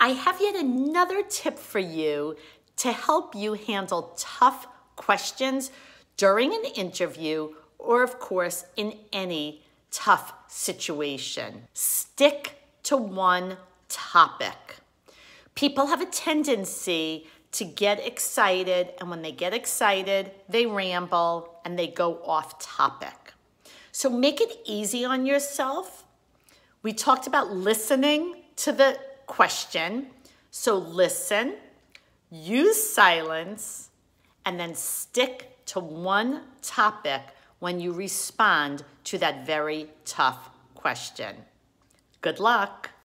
I have yet another tip for you to help you handle tough questions during an interview or, of course, in any tough situation. Stick to one topic. People have a tendency to get excited, and when they get excited, they ramble and they go off topic. So make it easy on yourself. We talked about listening to the question. So listen, use silence, and then stick to one topic when you respond to that very tough question. Good luck.